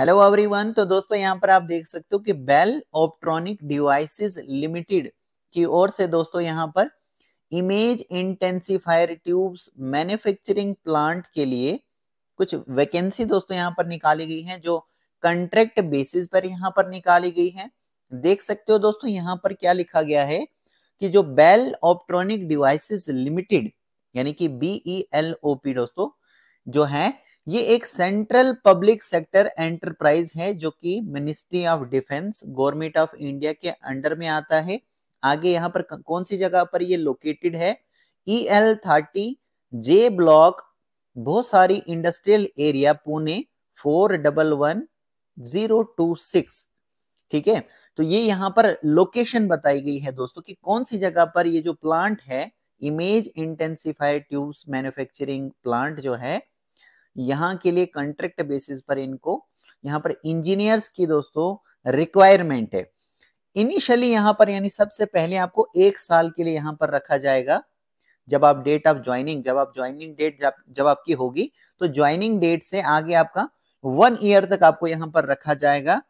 hello everyone तो दोस्तों यहाँ पर आप देख सकते हो कि बेल ऑप्ट्रॉनिक डिवाइसेस लिमिटेड की ओर से दोस्तों यहाँ पर image intensifier tubes manufacturing plant के लिए कुछ वैकेंसी दोस्तों यहाँ पर निकाली गई है जो कंट्रैक्ट बेसिस पर यहाँ पर निकाली गई है देख सकते हो दोस्तों यहाँ पर क्या लिखा गया है कि जो बेल ऑप्ट्रॉनिक डिवाइसेस लिमिटेड यानी कि बीई एल ओ पी दोस्तों जो है ये एक सेंट्रल पब्लिक सेक्टर एंटरप्राइज है जो कि ministry of defence government of India के अंडर में आता है आगे यहाँ पर कौन सी जगह पर ये लोकेटेड है E L thirty J block Bhosari industrial area Pune four double one zero two six ठीक है तो ये यहाँ पर लोकेशन बताई गई है दोस्तों कि कौन सी जगह पर ये जो प्लांट है image intensified tubes manufacturing plant जो है यहाँ के लिए कंट्रैक्ट बेसिस पर इनको यहाँ पर इंजीनियर्स की दोस्तों रिक्वायरमेंट है इनिशियली यहाँ पर यानी सबसे पहले आपको एक साल के लिए यहाँ पर रखा जाएगा जब आप डेट ऑफ ज्वाइनिंग जब आप ज्वाइनिंग डेट जब जब आपकी होगी तो ज्वाइनिंग डेट से आगे आपका वन ईयर तक आपको यहाँ पर रखा जाएगा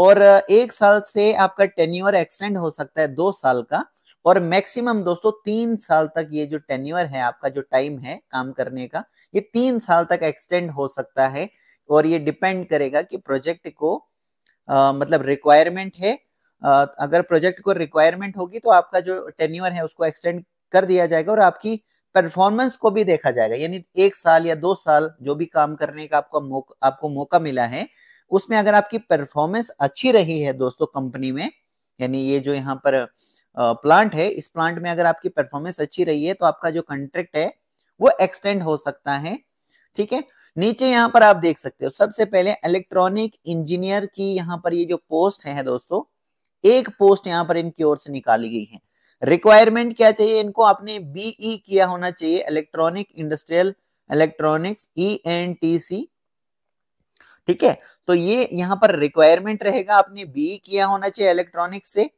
और एक साल से आपका टेन्यूअर एक्सटेंड हो सकता है दो साल का और मैक्सिमम दोस्तों तीन साल तक ये जो टेन्यूअर है आपका जो टाइम है काम करने का ये तीन साल तक एक्सटेंड हो सकता है और ये डिपेंड करेगा कि प्रोजेक्ट को आ, मतलब रिक्वायरमेंट है आ, अगर प्रोजेक्ट को रिक्वायरमेंट होगी तो आपका जो टेन्यूअर है उसको एक्सटेंड कर दिया जाएगा और आपकी परफॉर्मेंस को भी देखा जाएगा यानी एक साल या दो साल जो भी काम करने का आपका मौक, आपको मौका मिला है उसमें अगर आपकी परफॉर्मेंस अच्छी रही है दोस्तों कंपनी में यानी ये जो यहाँ पर प्लांट है इस प्लांट में अगर आपकी परफॉर्मेंस अच्छी रही है तो आपका जो कंट्रैक्ट है वो एक्सटेंड हो सकता है ठीक है नीचे यहाँ पर आप देख सकते हो सबसे पहले इलेक्ट्रॉनिक इंजीनियर की यहाँ पर ये जो पोस्ट है दोस्तों एक पोस्ट यहाँ पर इनकी ओर से निकाली गई है रिक्वायरमेंट क्या चाहिए इनको आपने बीई e किया होना चाहिए electronic industrial electronics E N T C ठीक है तो ये यहाँ पर रिक्वायरमेंट रहेगा आपने बीई e किया होना चाहिए इलेक्ट्रॉनिक्स से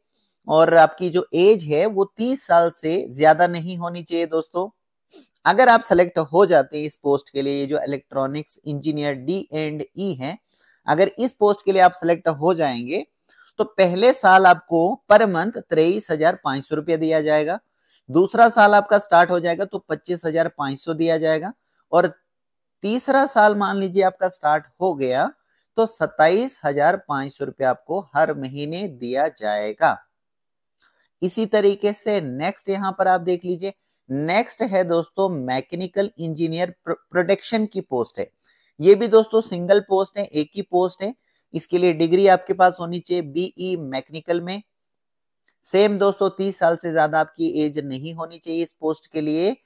और आपकी जो एज है वो तीस साल से ज्यादा नहीं होनी चाहिए दोस्तों अगर आप सेलेक्ट हो जाते हैं इस पोस्ट के लिए ये जो electronics engineer D and E है अगर इस पोस्ट के लिए आप सेलेक्ट हो जाएंगे तो पहले साल आपको पर मंथ तेईस हजार पांच सौ रुपया दिया जाएगा दूसरा साल आपका स्टार्ट हो जाएगा तो पच्चीस हजार पांच सौ दिया जाएगा और तीसरा साल मान लीजिए आपका स्टार्ट हो गया तो सत्ताईस हजार पांच सौ रुपया आपको हर महीने दिया जाएगा इसी तरीके से नेक्स्ट यहाँ पर आप देख लीजिए नेक्स्ट है दोस्तों मैकेनिकल इंजीनियर प्रोटेक्शन की पोस्ट है ये भी दोस्तों सिंगल पोस्ट है एक ही पोस्ट है इसके लिए डिग्री आपके पास होनी चाहिए बीई मैकेनिकल e में सेम दोस्तों तीस साल से ज्यादा आपकी एज नहीं होनी चाहिए इस पोस्ट के लिए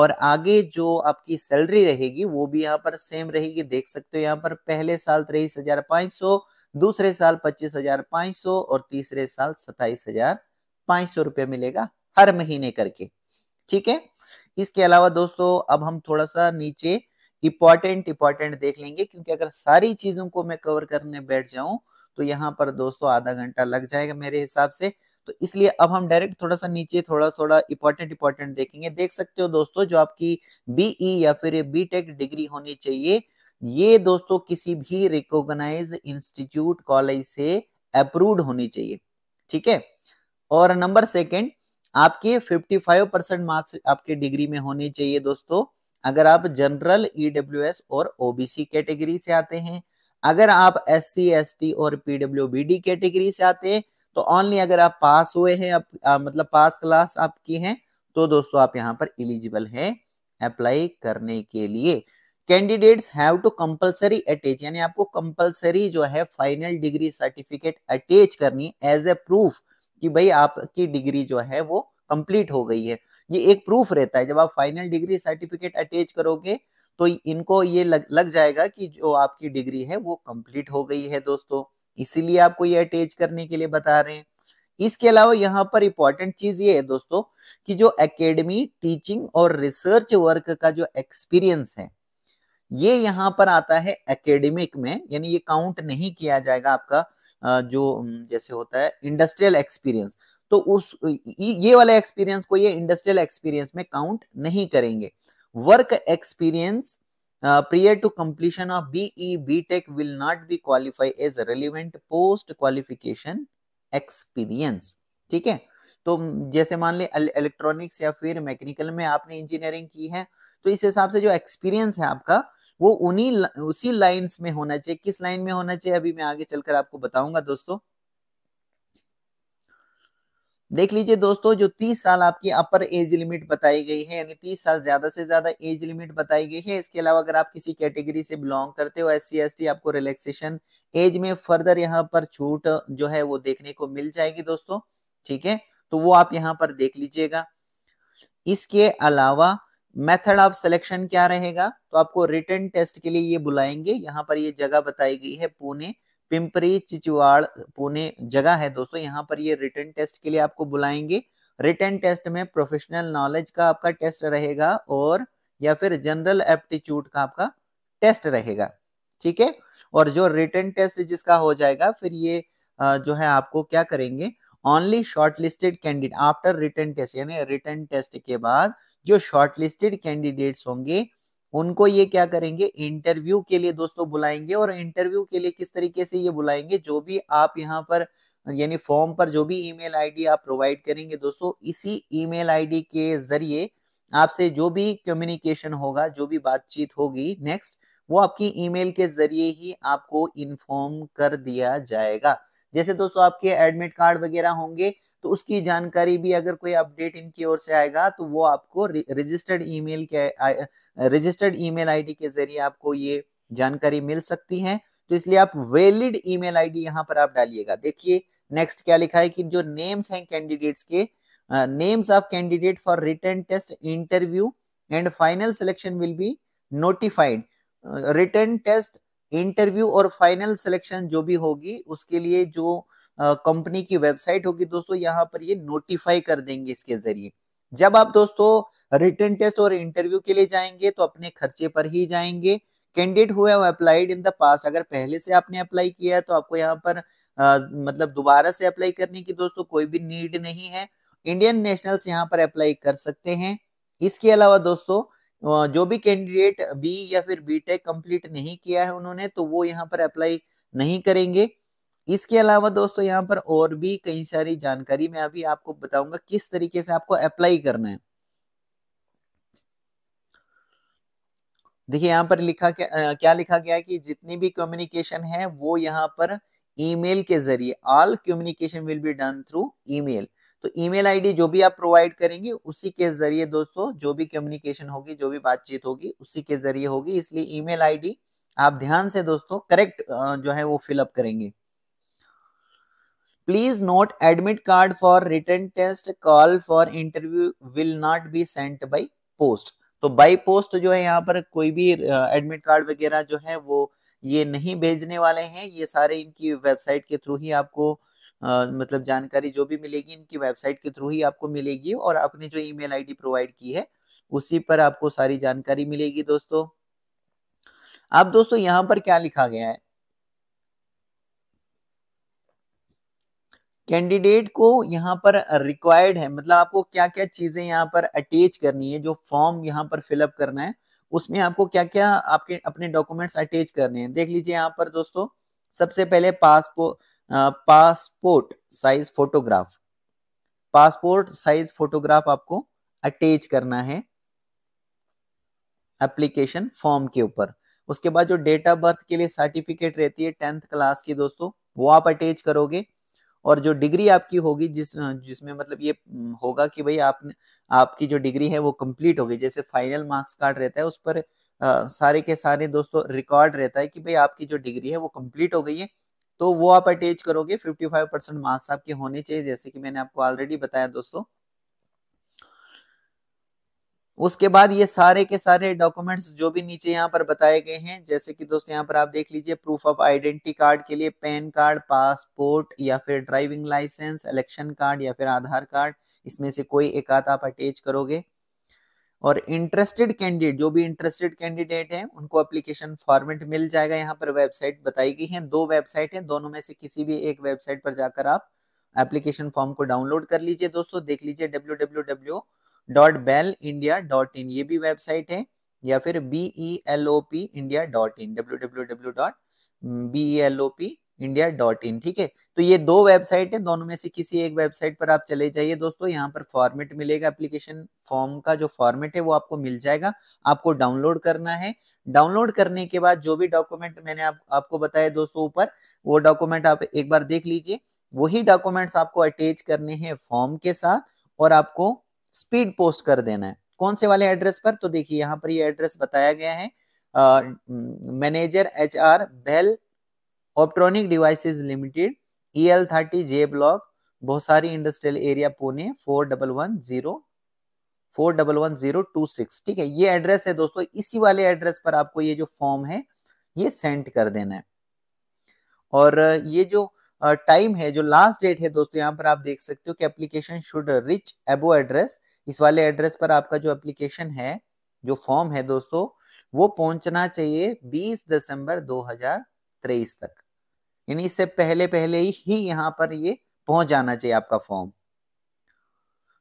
और आगे जो आपकी सैलरी रहेगी वो भी यहाँ पर सेम रहेगी देख सकते हो यहाँ पर पहले साल तेईस हजार सौ दूसरे साल पच्चीस हजार सौ और तीसरे साल सताइस हजार पांच सौ रुपया मिलेगा हर महीने करके ठीक है इसके अलावा दोस्तों अब हम थोड़ा सा नीचे इंपॉर्टेंट इंपॉर्टेंट देख लेंगे क्योंकि अगर सारी चीजों को मैं कवर करने बैठ जाऊं तो यहाँ पर दोस्तों आधा घंटा लग जाएगा मेरे हिसाब से तो इसलिए अब हम डायरेक्ट थोड़ा सा नीचे थोड़ा थोड़ा इंपॉर्टेंट इंपॉर्टेंट देखेंगे देख सकते हो दोस्तों जो आपकी बीई e या फिर बीटेक डिग्री होनी चाहिए ये दोस्तों किसी भी रिकॉग्नाइज इंस्टीट्यूट कॉलेज से अप्रूव्ड होनी चाहिए ठीक है और नंबर सेकेंड आपके 55 परसेंट मार्क्स आपके डिग्री में होने चाहिए दोस्तों अगर आप जनरल ईडब्ल्यूएस e और ओबीसी कैटेगरी से आते हैं अगर आप एस सी और डी कैटेगरी से आते हैं तो ऑनली अगर आप पास हुए हैं आप, आ, मतलब पास क्लास आपकी है तो दोस्तों आप यहाँ पर एलिजिबल हैं अप्लाई करने के लिए candidates have to compulsory attach यानी आपको कंपलसरी जो है फाइनल डिग्री सर्टिफिकेट अटैच करनी एज ए प्रूफ कि भाई आपकी डिग्री जो है वो कंप्लीट हो गई है ये एक प्रूफ रहता है जब आप फाइनल डिग्री सर्टिफिकेट अटैच करोगे तो इनको ये लग, लग जाएगा कि जो आपकी डिग्री है वो कंप्लीट हो गई है दोस्तों इसीलिए आपको ये अटैच करने के लिए बता रहे हैं इसके अलावा यहाँ पर इंपॉर्टेंट चीज ये है दोस्तों कि जो एकेडमी टीचिंग और रिसर्च वर्क का जो एक्सपीरियंस है ये यहाँ पर आता है एकेडमिक में यानी ये काउंट नहीं किया जाएगा आपका जो जैसे होता है इंडस्ट्रियल एक्सपीरियंस तो उस ये वाले एक्सपीरियंस को ये इंडस्ट्रियल एक्सपीरियंस में काउंट नहीं करेंगे work experience prior to completion of BE B tech will not be qualify as relevant post qualification experience ठीक है तो जैसे मान ले इलेक्ट्रॉनिक्स या फिर मैकेनिकल में आपने इंजीनियरिंग की है तो इस हिसाब से जो एक्सपीरियंस है आपका वो उन्ही उसी लाइंस में होना चाहिए किस लाइन में होना चाहिए अभी मैं आगे चलकर आपको बताऊंगा दोस्तों देख लीजिए दोस्तों जो 30 साल आपकी अपर एज लिमिट बताई गई है यानी 30 साल ज्यादा से ज्यादा एज लिमिट बताई गई है इसके अलावा अगर आप किसी कैटेगरी से बिलोंग करते हो एस सी आपको रिलैक्सेशन एज में फर्दर यहाँ पर छूट जो है वो देखने को मिल जाएगी दोस्तों ठीक है तो वो आप यहाँ पर देख लीजिएगा इसके अलावा मेथड ऑफ सिलेक्शन क्या रहेगा तो आपको रिटर्न टेस्ट के लिए ये बुलाएंगे यहाँ पर ये जगह बताई गई है पुणे पिंपरी चिचुआड़ पुणे जगह है दोस्तों यहाँ पर ये रिटर्न टेस्ट के लिए आपको बुलाएंगे रिटर्न टेस्ट में प्रोफेशनल नॉलेज का आपका टेस्ट रहेगा और या फिर जनरल एप्टीट्यूड का आपका टेस्ट रहेगा ठीक है और जो रिटर्न टेस्ट जिसका हो जाएगा फिर ये जो है आपको क्या करेंगे only short listed candidate after written test यानी रिटर्न टेस्ट के बाद जो शॉर्टलिस्टेड कैंडिडेट्स होंगे उनको ये क्या करेंगे इंटरव्यू के लिए दोस्तों बुलाएंगे और इंटरव्यू के लिए किस तरीके से ये बुलाएंगे जो भी आप यहाँ पर यानी फॉर्म पर जो भी ईमेल आईडी आप प्रोवाइड करेंगे दोस्तों इसी ईमेल आईडी के जरिए आपसे जो भी कम्युनिकेशन होगा जो भी बातचीत होगी नेक्स्ट वो आपकी ईमेल के जरिए ही आपको इन्फॉर्म कर दिया जाएगा जैसे दोस्तों आपके एडमिट कार्ड वगैरह होंगे तो उसकी जानकारी भी अगर कोई अपडेट इनकी ओर से आएगा तो वो आपको रजिस्टर्ड ईमेल के रजिस्टर्ड ईमेल आईडी के जरिए आपको ये जानकारी मिल सकती है तो इसलिए आप वैलिड ईमेल आईडी यहाँ पर आप डालिएगा देखिए नेक्स्ट क्या लिखा है कि जो नेम्स हैं कैंडिडेट्स के names of candidate for written test interview and final selection will be notified written test interview और फाइनल सिलेक्शन जो भी होगी उसके लिए जो uh, कंपनी की वेबसाइट होगी दोस्तों यहाँ पर ये नोटिफाई कर देंगे इसके जरिए जब आप दोस्तों रिटर्न टेस्ट और इंटरव्यू के लिए जाएंगे तो अपने खर्चे पर ही जाएंगे कैंडिडेट हुए अप्लाइड इन द पास्ट अगर पहले से आपने अप्लाई किया है तो आपको यहाँ पर आ, मतलब दोबारा से अप्लाई करने की दोस्तों कोई भी नीड नहीं है इंडियन नेशनल्स यहाँ पर अप्लाई कर सकते हैं इसके अलावा दोस्तों जो भी कैंडिडेट बी या फिर बीटेक कंप्लीट नहीं किया है उन्होंने तो वो यहाँ पर अप्लाई नहीं करेंगे इसके अलावा दोस्तों यहाँ पर और भी कई सारी जानकारी मैं अभी आपको बताऊंगा किस तरीके से आपको अप्लाई करना है देखिए यहाँ पर लिखा क्या क्या लिखा गया है कि जितनी भी कम्युनिकेशन है वो यहाँ पर ईमेल के जरिए all communication will be done through email तो ईमेल आईडी जो भी आप प्रोवाइड करेंगे उसी के जरिए दोस्तों जो भी कम्युनिकेशन होगी जो भी बातचीत होगी उसी के जरिए होगी इसलिए ईमेल आईडी आप ध्यान से दोस्तों करेक्ट जो है वो फिलअप करेंगे please note admit card for written test call for interview will not be sent by post तो बाई पोस्ट जो है यहाँ पर कोई भी एडमिट कार्ड वगैरह जो है वो ये नहीं भेजने वाले हैं ये सारे इनकी वेबसाइट के थ्रू ही आपको आ, मतलब जानकारी जो भी मिलेगी इनकी वेबसाइट के थ्रू ही आपको मिलेगी और आपने जो ईमेल आईडी प्रोवाइड की है उसी पर आपको सारी जानकारी मिलेगी दोस्तों अब दोस्तों यहाँ पर क्या लिखा गया है कैंडिडेट को यहाँ पर रिक्वायर्ड है मतलब आपको क्या क्या चीजें यहाँ पर अटैच करनी है जो फॉर्म यहाँ पर फिलअप करना है उसमें आपको क्या क्या आपके अपने डॉक्यूमेंट्स अटैच करने हैं देख लीजिए यहाँ पर दोस्तों सबसे पहले passport passport size photograph passport size photograph आपको अटैच करना है एप्लीकेशन फॉर्म के ऊपर उसके बाद जो डेट ऑफ बर्थ के लिए सर्टिफिकेट रहती है टेंथ क्लास की दोस्तों वो आप अटैच करोगे और जो डिग्री आपकी होगी जिस जिसमें मतलब ये हम्म, होगा कि भाई आपने आपकी जो डिग्री है वो कंप्लीट होगी जैसे फाइनल मार्क्स कार्ड रहता है उस पर आ, सारे के सारे दोस्तों रिकॉर्ड रहता है कि भाई आपकी जो डिग्री है वो कंप्लीट हो गई है तो वो आप अटैच करोगे 55 परसेंट मार्क्स आपके होने चाहिए जैसे कि मैंने आपको ऑलरेडी बताया दोस्तों उसके बाद ये सारे के सारे डॉक्यूमेंट्स जो भी नीचे यहाँ पर बताए गए हैं जैसे कि दोस्तों यहाँ पर आप देख लीजिए प्रूफ ऑफ आइडेंटिटी कार्ड के लिए पैन कार्ड पासपोर्ट या फिर ड्राइविंग लाइसेंस इलेक्शन कार्ड या फिर आधार कार्ड इसमें से कोई एक आध आप अटैच करोगे और इंटरेस्टेड कैंडिडेट जो भी इंटरेस्टेड कैंडिडेट हैं उनको अप्लीकेशन फॉर्मेट मिल जाएगा यहाँ पर वेबसाइट बताई गई है दो वेबसाइट है दोनों में से किसी भी एक वेबसाइट पर जाकर आप एप्लीकेशन फॉर्म को डाउनलोड कर लीजिए दोस्तों देख लीजिए W W W dot BEL India dot in ये भी वेबसाइट है या फिर B E L O P India dot in W W W dot B E L O P India dot in ठीक है तो ये दो वेबसाइट है दोनों में से किसी एक वेबसाइट पर आप चले जाइए दोस्तों यहाँ पर फॉर्मेट मिलेगा एप्लीकेशन फॉर्म का जो फॉर्मेट है वो आपको मिल जाएगा आपको डाउनलोड करना है डाउनलोड करने के बाद जो भी डॉक्यूमेंट मैंने आप, आपको बताया दोस्तों ऊपर वो डॉक्यूमेंट आप एक बार देख लीजिए वही डॉक्यूमेंट्स आपको अटैच करने हैं फॉर्म के साथ और आपको स्पीड पोस्ट कर देना है कौन से वाले एड्रेस पर तो देखिए यहाँ पर ये एड्रेस बताया गया है manager H R BEL optronic devices limited E L thirty J block Bhosari industrial area Pune four double one zero four double one zero two six ठीक है ये एड्रेस है दोस्तों इसी वाले एड्रेस पर आपको ये जो फॉर्म है ये सेंड कर देना है और ये जो टाइम है जो लास्ट डेट है दोस्तों यहाँ पर आप देख सकते हो कि application should reach above address इस वाले एड्रेस पर आपका जो एप्लीकेशन है जो फॉर्म है दोस्तों वो पहुंचना चाहिए 20 दिसंबर 2023 तक यानी इससे पहले पहले ही यहाँ पर ये पहुंच जाना चाहिए आपका फॉर्म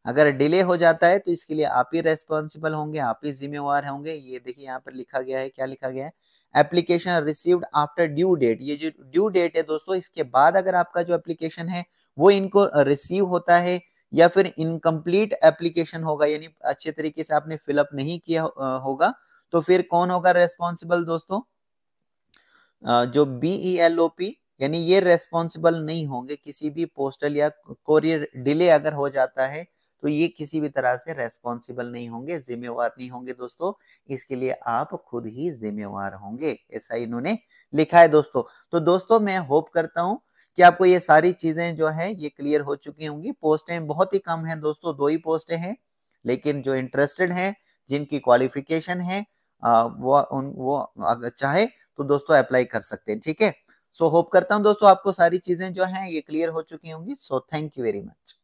अगर डिले हो जाता है तो इसके लिए आप ही रेस्पॉन्सिबल होंगे आप ही जिम्मेवार होंगे ये देखिए यहाँ पर लिखा गया है क्या लिखा गया है application received after due date ये जो ड्यू डेट है दोस्तों इसके बाद अगर आपका जो एप्लीकेशन है वो इनको रिसीव होता है या फिर इनकम्प्लीट एप्लीकेशन होगा यानी अच्छे तरीके से आपने फिलअप नहीं किया होगा तो फिर कौन होगा रेस्पॉन्सिबल दोस्तों जो B E L O P यानी ये रेस्पॉन्सिबल नहीं होंगे किसी भी पोस्टल या कोरियर डिले अगर हो जाता है तो ये किसी भी तरह से रेस्पॉन्सिबल नहीं होंगे जिम्मेवार नहीं होंगे दोस्तों इसके लिए आप खुद ही जिम्मेवार होंगे ऐसा इन्होंने लिखा है दोस्तों तो दोस्तों मैं होप करता हूँ कि आपको ये सारी चीजें जो है ये क्लियर हो चुकी होंगी पोस्टें बहुत ही कम है दोस्तों दो ही पोस्टें हैं लेकिन जो इंटरेस्टेड हैं जिनकी क्वालिफिकेशन है वो उन वो अगर चाहे तो दोस्तों अप्लाई कर सकते हैं ठीक है सो होप करता हूँ दोस्तों आपको सारी चीजें जो हैं ये क्लियर हो चुकी होंगी so thank you very much